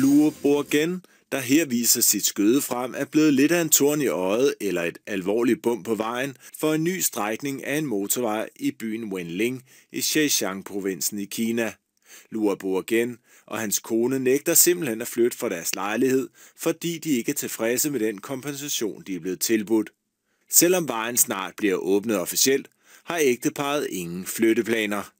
Lure Borgen, der her viser sit skøde frem, er blevet lidt af en torn i øjet eller et alvorligt bump på vejen for en ny strækning af en motorvej i byen Wenling i xinjiang provinsen i Kina. Lure Borgen og hans kone nægter simpelthen at flytte fra deres lejlighed, fordi de ikke er tilfredse med den kompensation, de er blevet tilbudt. Selvom vejen snart bliver åbnet officielt, har ægteparet ingen flytteplaner.